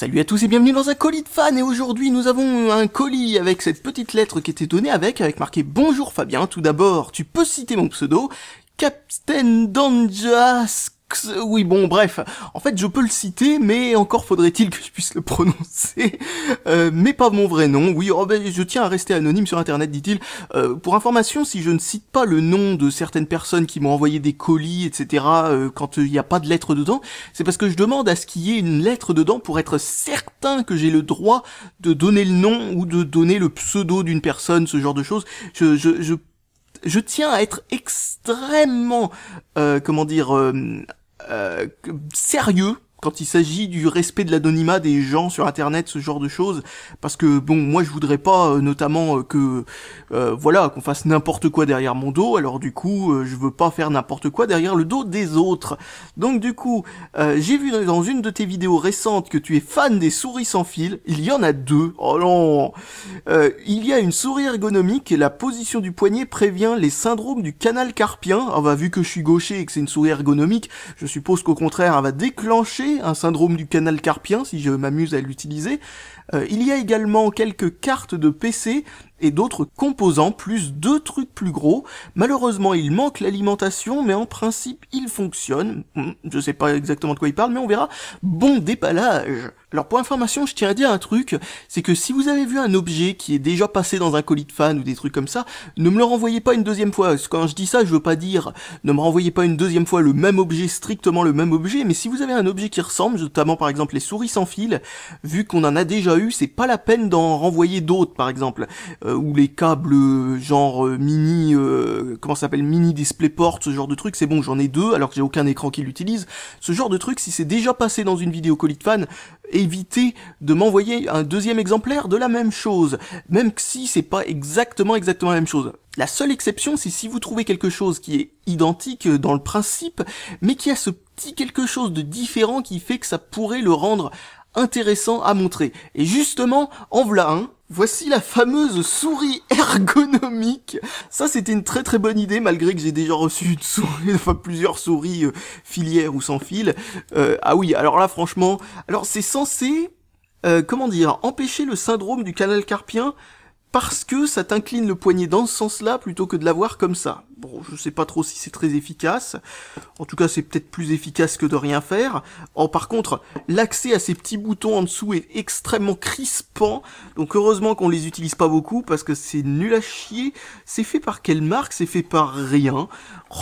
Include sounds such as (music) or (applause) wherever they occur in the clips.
Salut à tous et bienvenue dans un colis de fan et aujourd'hui nous avons euh, un colis avec cette petite lettre qui était donnée avec, avec marqué Bonjour Fabien, tout d'abord tu peux citer mon pseudo, Captain oui bon bref, en fait je peux le citer mais encore faudrait-il que je puisse le (laughs) prononcer, euh, mais pas mon vrai nom, oui oh, ben, je tiens à rester anonyme sur internet dit-il, euh, pour information si je ne cite pas le nom de certaines personnes qui m'ont envoyé des colis etc euh, quand il n'y a pas de lettre dedans, c'est parce que je demande à ce qu'il y ait une lettre dedans pour être certain que j'ai le droit de donner le nom ou de donner le pseudo d'une personne, ce genre de choses, je, je, je tiens à être extrêmement, comment dire, euh, sérieux quand il s'agit du respect de l'anonymat des gens sur internet ce genre de choses parce que bon moi je voudrais pas euh, notamment euh, que euh, voilà qu'on fasse n'importe quoi derrière mon dos alors du coup je veux pas faire n'importe quoi derrière le dos des autres donc du coup j'ai vu dans une de tes vidéos récentes que tu es fan des souris sans fil il y en a deux oh non il y a une souris ergonomique et la position du poignet prévient les syndromes du canal carpien ah bah vu que je suis gaucher et que c'est une souris ergonomique je suppose qu'au contraire elle va déclencher un syndrome du canal carpien, si je m'amuse à l'utiliser, euh, il y a également quelques cartes de PC et d'autres composants, plus deux trucs plus gros. Malheureusement, il manque l'alimentation, mais en principe, il fonctionne. Hmm, je sais pas exactement de quoi il parle, mais on verra. Bon dépalage. Alors pour information, je tiens à dire un truc, c'est que si vous avez vu un objet qui est déjà passé dans un colis de fan ou des trucs comme ça, ne me le renvoyez pas une deuxième fois. Quand je dis ça, je veux pas dire ne me renvoyez pas une deuxième fois le même objet, strictement le même objet, mais si vous avez un objet qui ressemble, notamment par exemple les souris sans fil, vu qu'on en a déjà eu c'est pas la peine d'en renvoyer d'autres, par exemple, euh, ou les câbles euh, genre euh, mini, comment s'appelle, mini DisplayPort, ce genre de truc, c'est bon, j'en ai deux, alors que j'ai aucun écran qui l'utilise. Ce genre de truc, si c'est déjà passé dans une vidéo colis fan, évitez de m'envoyer un deuxième exemplaire de la même chose, même si c'est pas exactement exactement la même chose. La seule exception, c'est si vous trouvez quelque chose qui est identique dans le principe, mais qui a ce petit quelque chose de différent qui fait que ça pourrait le rendre intéressant à montrer. Et justement, en voilà un. Voici la fameuse souris ergonomique. Ça, c'était une très très bonne idée, malgré que j'ai déjà reçu une (laughs) plusieurs souris euh, filières ou sans fil. Euh, ah oui, alors là, franchement, alors c'est censé, euh, comment dire, empêcher le syndrome du canal carpien parce que ça t'incline le poignet dans ce sens-là plutôt que de l'avoir comme ça. Bon, je sais pas trop si c'est très efficace. En tout cas, c'est peut-être plus efficace que de rien faire. En par contre, l'accès à ces petits boutons en dessous est extrêmement crispant. Donc heureusement qu'on les utilise pas beaucoup parce que c'est nul à chier. C'est fait par quelle marque C'est fait par rien.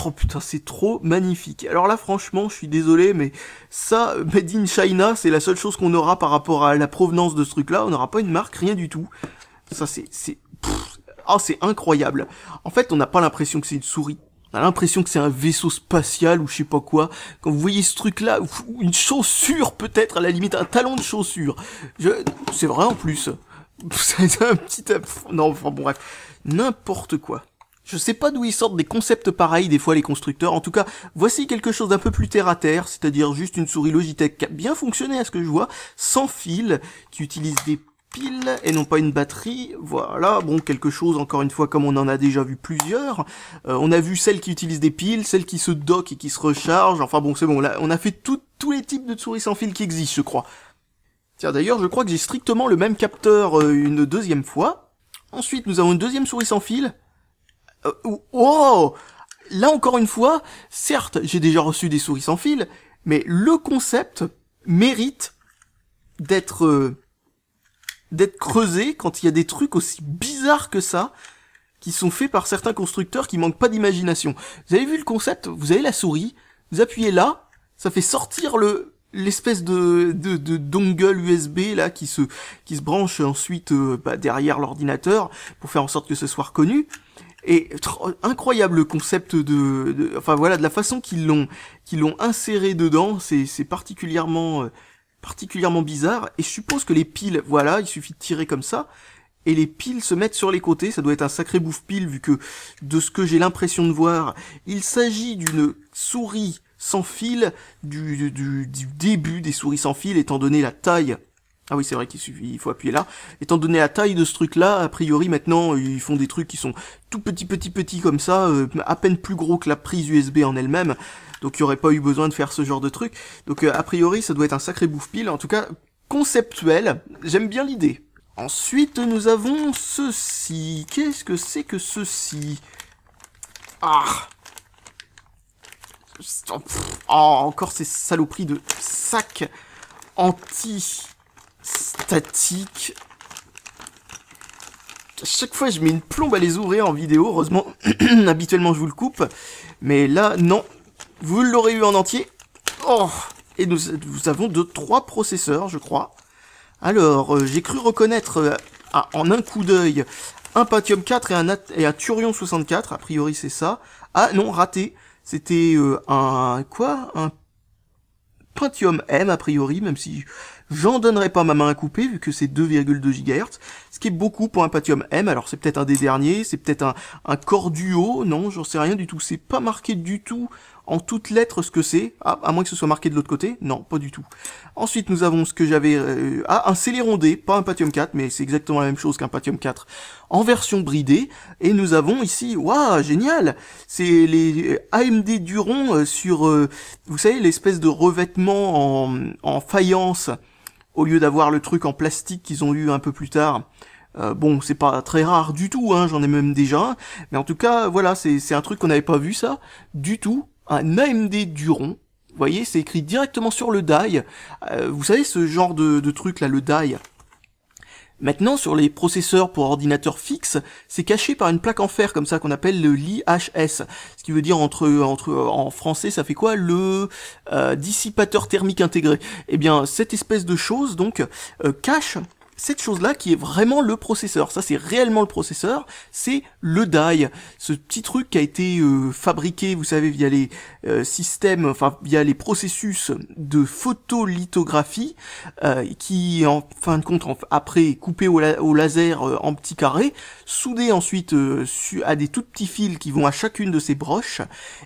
Oh putain, c'est trop magnifique. Alors là, franchement, je suis désolé, mais ça, Made in China, c'est la seule chose qu'on aura par rapport à la provenance de ce truc-là. On n'aura pas une marque, rien du tout. Ça, c'est... c'est oh, c'est incroyable. En fait, on n'a pas l'impression que c'est une souris. On a l'impression que c'est un vaisseau spatial ou je sais pas quoi. Quand vous voyez ce truc-là, une chaussure peut-être, à la limite, un talon de chaussure. Je... C'est vrai en plus. (laughs) C'est un petit... Non, enfin bon, bref. N'importe quoi. Je sais pas d'où ils sortent des concepts pareils des fois les constructeurs. En tout cas, voici quelque chose d'un peu plus terre à terre, c'est-à-dire juste une souris Logitech qui a bien fonctionné à ce que je vois, sans fil, qui utilise des pile et non pas une batterie. Voilà, bon, quelque chose, encore une fois, comme on en a déjà vu plusieurs. Euh, on a vu celles qui utilisent des piles, celles qui se dockent et qui se rechargent. Enfin bon, c'est bon, là, on a fait tous les types de souris sans fil qui existent, je crois. Tiens, d'ailleurs, je crois que j'ai strictement le même capteur euh, une deuxième fois. Ensuite, nous avons une deuxième souris sans fil. Euh, oh Là, encore une fois, certes, j'ai déjà reçu des souris sans fil, mais le concept mérite d'être d'être creusé quand il y a des trucs aussi bizarres que ça qui sont faits par certains constructeurs qui manquent pas d'imagination. Vous avez vu le concept Vous avez la souris, vous appuyez là, ça fait sortir le l'espèce de, de, dongle USB là qui se qui se branche ensuite euh, bah, derrière l'ordinateur pour faire en sorte que ce soit reconnu. Et incroyable le concept de, de, enfin voilà de la façon qu'ils l'ont qu'ils l'ont inséré dedans, c'est c'est particulièrement euh, particulièrement bizarre, et je suppose que les piles, voilà, il suffit de tirer comme ça, et les piles se mettent sur les côtés, ça doit être un sacré bouffe-pile, vu que, de ce que j'ai l'impression de voir, il s'agit d'une souris sans fil du, du, du, début des souris sans fil, étant donné la taille... Ah oui, c'est vrai qu'il suffit, il faut appuyer là. Étant donné la taille de ce truc-là, a priori, maintenant, ils font des trucs qui sont tout petit petit petit comme ça, euh, à peine plus gros que la prise USB en elle-même, donc il n'y aurait pas eu besoin de faire ce genre de truc. Donc euh, a priori, ça doit être un sacré bouffe-pile, en tout cas conceptuel, j'aime bien l'idée. Ensuite, nous avons ceci. Qu'est-ce que c'est que ceci Ah oh, encore ces saloperies de sacs anti statiques À chaque fois, je mets une plombe à les ouvrir en vidéo. Heureusement, (clears throat) habituellement, je vous le coupe. Mais là, non, vous l'aurez eu en entier. Oh Et nous, avons deux, trois processeurs, je crois. Alors, euh, j'ai cru reconnaître euh, en un coup d'œil un Pentium 4 et un, et un Turion 64. A priori, c'est ça. Ah non, raté. C'était euh, un... quoi Un Pentium M, a priori, même si j'en donnerai pas ma main à couper, vu que c'est 2,2 GHz, ce qui est beaucoup pour un Pentium M, alors c'est peut-être un des derniers, c'est peut-être un, un Core Duo, non, j'en sais rien du tout, c'est pas marqué du tout en toutes lettres ce que c'est. Ah, à moins que ce soit marqué de l'autre côté. Non, pas du tout. Ensuite, nous avons ce que j'avais... Euh, ah, un Celeron D, pas un Patium 4, mais c'est exactement la même chose qu'un Patium 4 en version bridée. Et nous avons ici... Waouh, génial C'est les euh, AMD Duron euh, sur... vous savez, l'espèce de revêtement en, en faïence au lieu d'avoir le truc en plastique qu'ils ont eu un peu plus tard. bon, c'est pas très rare du tout, hein, j'en ai même déjà un. Mais en tout cas, voilà, c'est un truc qu'on n'avait pas vu ça du tout un AMD Duron. Vous voyez, c'est écrit directement sur le die. Euh, vous savez ce genre de, truc là, le die. Maintenant, sur les processeurs pour ordinateur fixe, c'est caché par une plaque en fer comme ça qu'on appelle le l'IHS, ce qui veut dire entre entre en français ça fait quoi le euh, dissipateur thermique intégré. Eh bien, cette espèce de chose donc euh, cache cette chose-là qui est vraiment le processeur. Ça, c'est réellement le processeur. C'est le die, ce petit truc qui a été euh, fabriqué, vous savez, via les euh, systèmes, enfin via les processus de photolithographie, euh, qui en fin de compte, après coupé au, laser en petits carrés, soudé ensuite à des tout petits fils qui vont à chacune de ces broches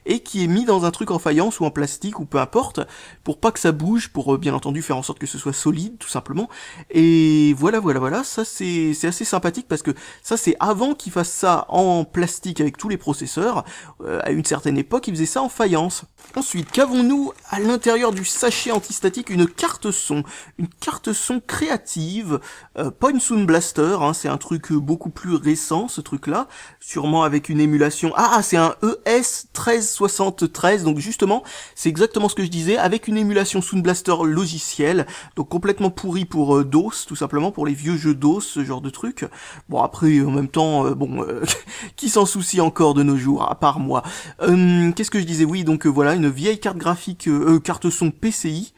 et qui est mis dans un truc en faïence ou en plastique ou peu importe, pour pas que ça bouge, pour bien entendu faire en sorte que ce soit solide, tout simplement. Et voilà, voilà, voilà, ça c'est assez sympathique parce que ça c'est avant qu'ils fassent ça en plastique avec tous les processeurs, euh, à une certaine époque ils faisaient ça en faïence. Ensuite, qu'avons-nous à l'intérieur du sachet antistatique Une carte son, une carte son créative, euh, pas une Sound Blaster, hein. c'est un truc euh, beaucoup plus récent ce truc-là, sûrement avec une émulation... Ah, ah c'est un ES1373, donc justement, c'est exactement ce que je disais, avec une émulation Sound Blaster logicielle, donc complètement pourri pour DOS tout simplement, pour les vieux jeux d'os, ce genre de truc. Bon, après, en même temps, euh, bon, euh, (laughs) qui s'en soucie encore de nos jours, à part moi hum, Qu'est-ce que je disais Oui, donc euh, voilà, une vieille carte graphique, carte son PCI.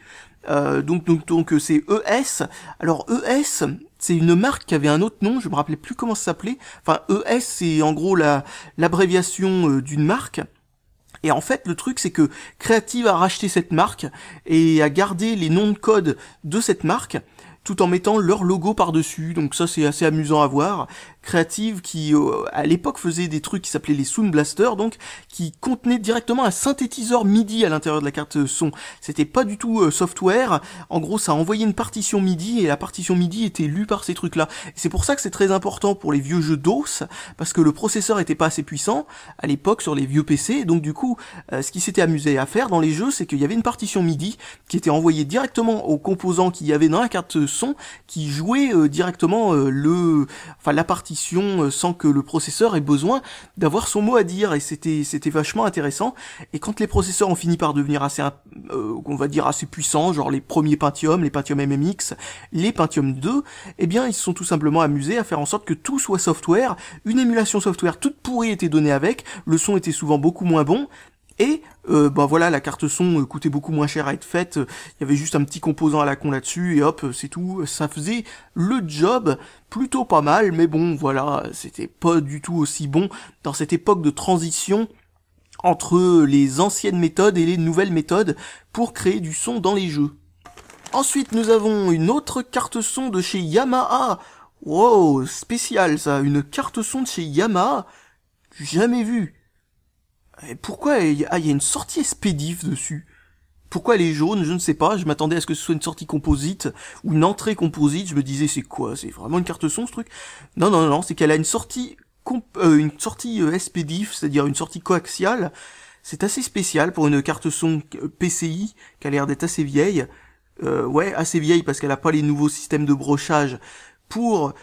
donc, donc, donc, c'est ES. Alors, ES, c'est une marque qui avait un autre nom, je me rappelais plus comment ça s'appelait. Enfin, ES, c'est en gros la l'abréviation d'une marque. Et en fait, le truc, c'est que Creative a racheté cette marque et a gardé les noms de code de cette marque tout en mettant leur logo par-dessus. Donc ça c'est assez amusant à voir créative qui, euh, à l'époque, faisait des trucs qui s'appelaient les Sound Blasters, donc, qui contenaient directement un synthétiseur MIDI à l'intérieur de la carte son. C'était pas du tout euh, software. En gros, ça envoyait une partition MIDI et la partition MIDI était lue par ces trucs-là. C'est pour ça que c'est très important pour les vieux jeux DOS, parce que le processeur était pas assez puissant à l'époque sur les vieux PC, donc du coup, euh, ce qui s'était amusé à faire dans les jeux, c'est qu'il y avait une partition MIDI qui était envoyée directement aux composants qu'il y avait dans la carte son, qui jouait directement le, enfin la partie. Euh, sans que le processeur ait besoin d'avoir son mot à dire et c'était c'était vachement intéressant et quand les processeurs ont fini par devenir assez euh, on va dire assez puissants genre les premiers Pentium les Pentium MMX les Pentium 2 eh bien ils se sont tout simplement amusés à faire en sorte que tout soit software une émulation software toute pourrie était donnée avec le son était souvent beaucoup moins bon et euh, ben voilà, la carte son euh, coûtait beaucoup moins cher à être faite, il y avait juste un petit composant à la con là-dessus, et hop, c'est tout, ça faisait le job plutôt pas mal, mais bon, voilà, c'était pas du tout aussi bon dans cette époque de transition entre les anciennes méthodes et les nouvelles méthodes pour créer du son dans les jeux. Ensuite, nous avons une autre carte son de chez Yamaha. Wow, spécial ça, une carte son de chez Yamaha. Jamais vu pourquoi ah, il y, a une sortie SPDIF dessus pourquoi elle est jaune, je ne sais pas, je m'attendais à ce que ce soit une sortie composite, ou une entrée composite, je me disais c'est quoi, c'est vraiment une carte son ce truc Non, non, non, c'est qu'elle a une sortie euh, une sortie SPDIF, euh, c'est-à-dire une sortie coaxiale, c'est assez spécial pour une carte son euh, PCI, qui a l'air d'être assez vieille, euh, ouais, assez vieille parce qu'elle n'a pas les nouveaux systèmes de brochage pour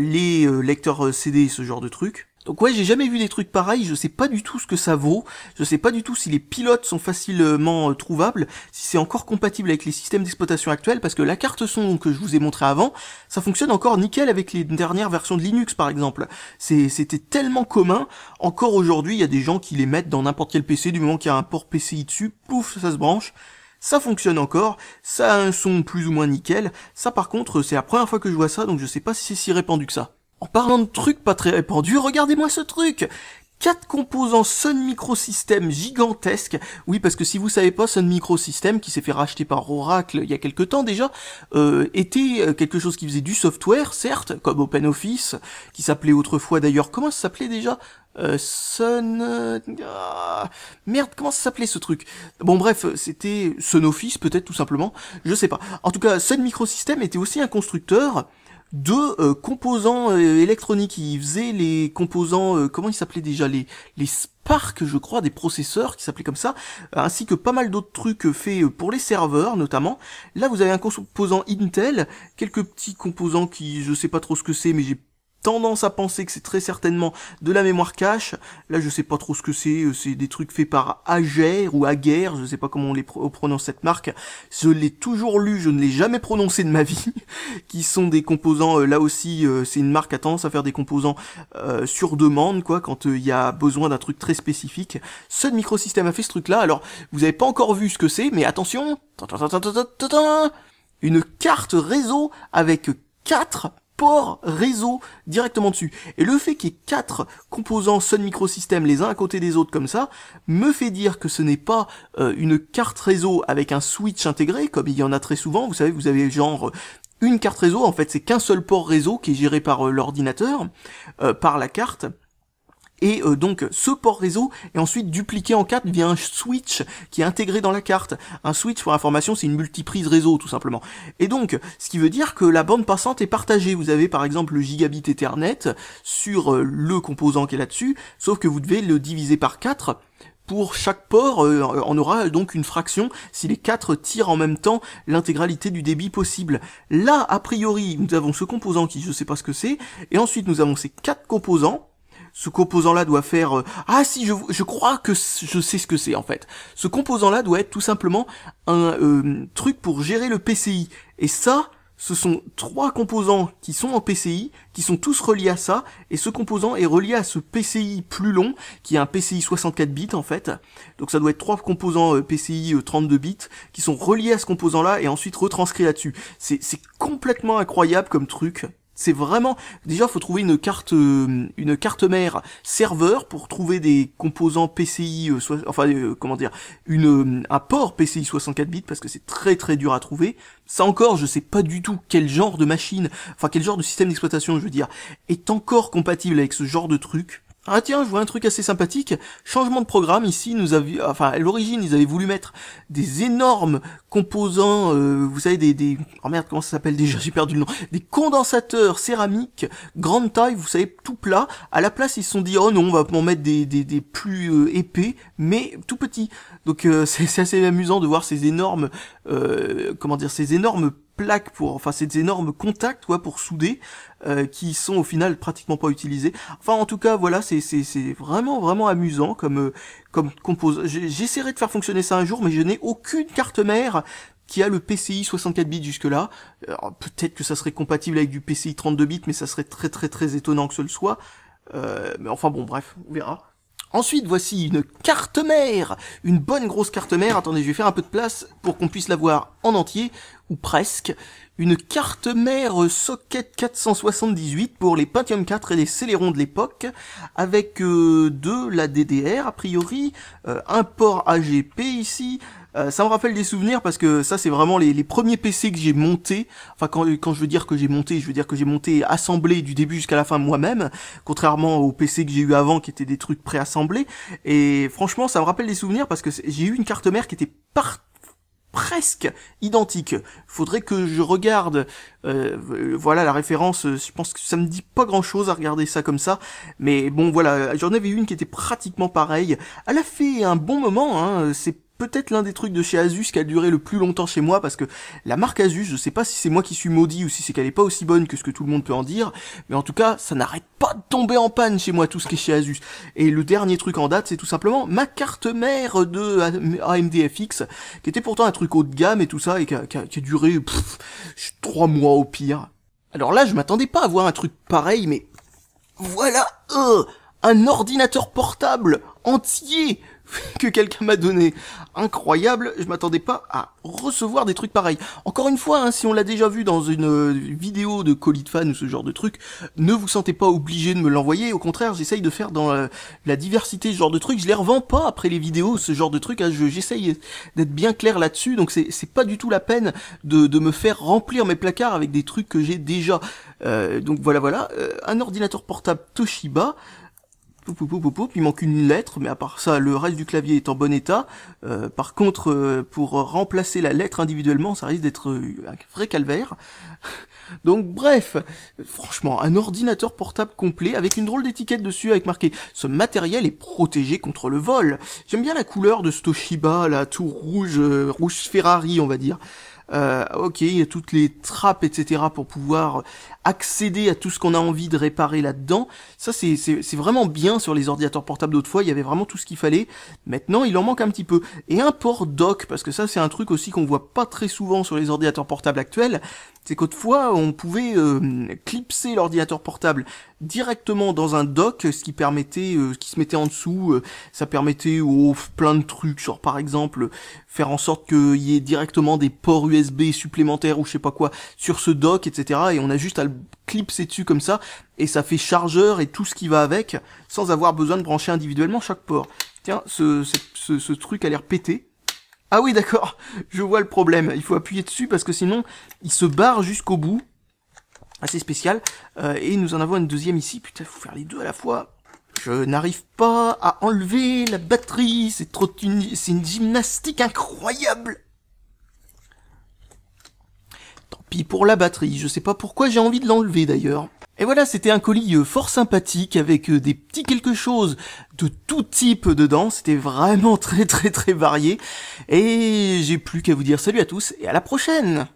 les lecteurs CD, ce genre de truc, donc ouais, j'ai jamais vu des trucs pareils, je sais pas du tout ce que ça vaut, je sais pas du tout si les pilotes sont facilement euh, trouvables, si c'est encore compatible avec les systèmes d'exploitation actuels, parce que la carte son que je vous ai montré avant, ça fonctionne encore nickel avec les dernières versions de Linux par exemple. C'était tellement commun, encore aujourd'hui il y a des gens qui les mettent dans n'importe quel PC, du moment qu'il y a un port PCI dessus, pouf, ça se branche, ça fonctionne encore, ça a un son plus ou moins nickel, ça par contre c'est la première fois que je vois ça donc je sais pas si c'est si répandu que ça. En parlant de trucs pas très répandus, regardez-moi ce truc quatre composants Sun Microsystem gigantesques. Oui, parce que si vous savez pas, Sun Microsystem, qui s'est fait racheter par Oracle il y a quelque temps déjà, euh, était euh, quelque chose qui faisait du software, certes, comme OpenOffice, qui s'appelait autrefois d'ailleurs, comment ça s'appelait déjà euh, Sun... Ah, merde, comment ça s'appelait ce truc Bon bref, c'était Sun Office peut-être tout simplement, je sais pas. En tout cas, Sun Microsystem était aussi un constructeur deux euh, composants euh, électroniques. Ils faisaient les composants, euh, comment ils s'appelaient déjà les, les Spark, je crois, des processeurs qui s'appelaient comme ça, ainsi que pas mal d'autres trucs faits pour les serveurs notamment. Là, vous avez un composant Intel, quelques petits composants qui, je sais pas trop ce que c'est, mais j'ai tendance à penser que c'est très certainement de la mémoire cache. Là, je sais pas trop ce que c'est. Euh, c'est des trucs faits par Ager ou Ager, Je sais pas comment on les prononce cette marque. Je l'ai toujours lu. Je ne l'ai jamais prononcé de ma vie. (laughs) qui sont des composants. Euh, là aussi, euh, c'est une marque à tendance à faire des composants sur demande, quoi, quand il y a besoin d'un truc très spécifique. Seul microsystème a fait ce truc-là. Alors, vous avez pas encore vu ce que c'est, mais attention. Une carte réseau avec quatre port réseau directement dessus. Et le fait qu'il y ait quatre composants Sun Microsystem les uns à côté des autres comme ça, me fait dire que ce n'est pas euh, une carte réseau avec un switch intégré, comme il y en a très souvent, vous savez, vous avez genre euh, une carte réseau, en fait c'est qu'un seul port réseau qui est géré par euh, l'ordinateur, par la carte, et euh, donc ce port réseau est ensuite dupliqué en quatre via un switch qui est intégré dans la carte. Un switch pour information, c'est une multiprise réseau tout simplement. Et donc, ce qui veut dire que la bande passante est partagée. Vous avez par exemple le gigabit Ethernet sur euh, le composant qui est là-dessus, sauf que vous devez le diviser par 4 pour chaque port, euh, on aura donc une fraction si les quatre tirent en même temps l'intégralité du débit possible. Là, a priori, nous avons ce composant qui je sais pas ce que c'est, et ensuite nous avons ces quatre composants, ce composant-là doit faire... Euh, ah si, je, je, crois que je sais ce que c'est en fait. Ce composant-là doit être tout simplement un euh, truc pour gérer le PCI. Et ça, ce sont trois composants qui sont en PCI, qui sont tous reliés à ça, et ce composant est relié à ce PCI plus long, qui est un PCI 64 bits en fait. Donc ça doit être trois composants euh, PCI 32 bits, qui sont reliés à ce composant-là, et ensuite retranscrits là-dessus. C'est complètement incroyable comme truc. C'est vraiment déjà faut trouver une carte euh, une carte mère serveur pour trouver des composants PCI euh, enfin euh, comment dire une un port PCI 64 bits parce que c'est très très dur à trouver. Ça encore, je sais pas du tout quel genre de machine, enfin quel genre de système d'exploitation, je veux dire, est encore compatible avec ce genre de truc. Ah tiens, je vois un truc assez sympathique. Changement de programme ici, nous avions, enfin à l'origine, ils avaient voulu mettre des énormes composants, euh, vous savez des, oh merde, comment ça s'appelle déjà (laughs) J'ai perdu le nom. Des condensateurs céramiques grande taille, vous savez, tout plat. À la place, ils se sont dit oh non, on va en mettre des plus euh, épais, mais tout petits. Donc euh, (laughs) c'est assez amusant de voir ces énormes, comment dire, ces énormes plaques pour, enfin des énormes contacts quoi pour souder, euh, qui sont au final pratiquement pas utilisés. Enfin en tout cas voilà c'est c'est c'est vraiment vraiment amusant comme euh, comme compose. J'essaierai de faire fonctionner ça un jour, mais je n'ai aucune carte mère qui a le PCI 64 bits jusque là. Peut-être que ça serait compatible avec du PCI 32 bits, mais ça serait très très très étonnant que ce le soit. Euh, mais enfin bon bref, on verra. Ensuite, voici une carte mère, une bonne grosse carte mère. Attendez, je vais faire un peu de place pour qu'on puisse la voir en entier, ou presque. Une carte mère socket 478 pour les Pentium 4 et les Celeron de l'époque, avec euh, de la DDR a priori, euh, un port AGP ici, euh, ça me rappelle des souvenirs parce que ça c'est vraiment les, premiers PC que j'ai montés. Enfin quand, quand je veux dire que j'ai monté, je veux dire que j'ai monté assemblé du début jusqu'à la fin moi-même, contrairement aux PC que j'ai eu avant qui étaient des trucs préassemblés. Et franchement ça me rappelle des souvenirs parce que j'ai eu une carte mère qui était presque identique. Faudrait que je regarde, euh, voilà la référence. Euh, je pense que ça me dit pas grand chose à regarder ça comme ça, mais bon voilà, j'en avais une qui était pratiquement pareille. Elle a fait un bon moment. Hein. C'est peut-être l'un des trucs de chez Asus qui a duré le plus longtemps chez moi parce que la marque Asus, je sais pas si c'est moi qui suis maudit ou si c'est qu'elle est pas aussi bonne que ce que tout le monde peut en dire, mais en tout cas, ça n'arrête pas de tomber en panne chez moi tout ce qui est chez Asus. Et le dernier truc en date, c'est tout simplement ma carte mère de AMD FX qui était pourtant un truc haut de gamme et tout ça et qui a, duré trois mois au pire. Alors là, je m'attendais pas à voir un truc pareil, mais voilà, euh, un ordinateur portable entier (laughs) que quelqu'un m'a donné. Incroyable, je m'attendais pas à recevoir des trucs pareils. Encore une fois, hein, si on l'a déjà vu dans une euh, vidéo de colis de fan ou ce genre de truc, ne vous sentez pas obligé de me l'envoyer. Au contraire, j'essaye de faire dans euh, la, diversité ce genre de trucs, Je les revends pas après les vidéos, ce genre de truc. Hein. j'essaye d'être bien clair là-dessus, donc c'est pas du tout la peine de, me faire remplir mes placards avec des trucs que j'ai déjà. Euh, donc voilà, voilà. un ordinateur portable Toshiba, il manque une lettre, mais à part ça, le reste du clavier est en bon état. Euh, par contre, euh, pour remplacer la lettre individuellement, ça risque d'être un vrai calvaire. (laughs) Donc bref, franchement, un ordinateur portable complet avec une drôle d'étiquette dessus avec marqué « Ce matériel est protégé contre le vol ». J'aime bien la couleur de ce Toshiba, là, tout rouge, euh, rouge Ferrari, on va dire. Euh, ok, il y a toutes les trappes, etc. pour pouvoir accéder à tout ce qu'on a envie de réparer là-dedans. Ça, c'est vraiment bien sur les ordinateurs portables d'autrefois, il y avait vraiment tout ce qu'il fallait. Maintenant, il en manque un petit peu. Et un port dock, parce que ça, c'est un truc aussi qu'on voit pas très souvent sur les ordinateurs portables actuels, c'est qu'autrefois, on pouvait euh, clipser l'ordinateur portable directement dans un dock, ce qui permettait, euh, ce qui se mettait en dessous, ça permettait au plein de trucs, genre par exemple faire en sorte qu'il y ait directement des ports USB supplémentaires ou je sais pas quoi sur ce dock, etc. Et on a juste à le clipser dessus comme ça, et ça fait chargeur et tout ce qui va avec, sans avoir besoin de brancher individuellement chaque port. Tiens, ce, ce, truc a l'air pété. Ah oui, d'accord, (laughs) je vois le problème. Il faut appuyer dessus parce que sinon, il se barre jusqu'au bout. Assez spécial. Euh, et nous en avons une deuxième ici. Putain, faut faire les deux à la fois je n'arrive pas à enlever la batterie, c'est trop une... c'est une gymnastique incroyable. Tant pis pour la batterie, je sais pas pourquoi j'ai envie de l'enlever d'ailleurs. Et voilà, c'était un colis euh, fort sympathique avec euh, des petits quelque chose de tout type dedans, c'était vraiment (laughs) très très très varié et j'ai plus qu'à vous dire salut à tous et à la prochaine.